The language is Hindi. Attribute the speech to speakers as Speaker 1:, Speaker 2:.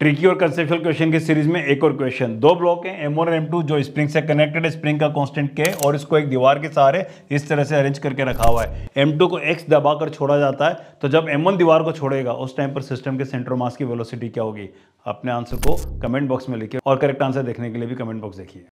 Speaker 1: ट्रिकी और कंसेप्चुअल क्वेश्चन की सीरीज में एक और क्वेश्चन दो ब्लॉक हैं एम और एम टू जो स्प्रिंग से कनेक्टेड है स्प्रिंग का कांस्टेंट के और इसको एक दीवार के सहारे इस तरह से अरेंज करके रखा हुआ है एम टू को एक्स दबाकर छोड़ा जाता है तो जब एम वन दीवार को छोड़ेगा उस टाइम पर सिस्टम के सेंट्रो मास की वेलोसिटी क्या होगी अपने आंसर को कमेंट बॉक्स में लिखिए और करेक्ट आंसर देखने के लिए भी कमेंट बॉक्स देखिए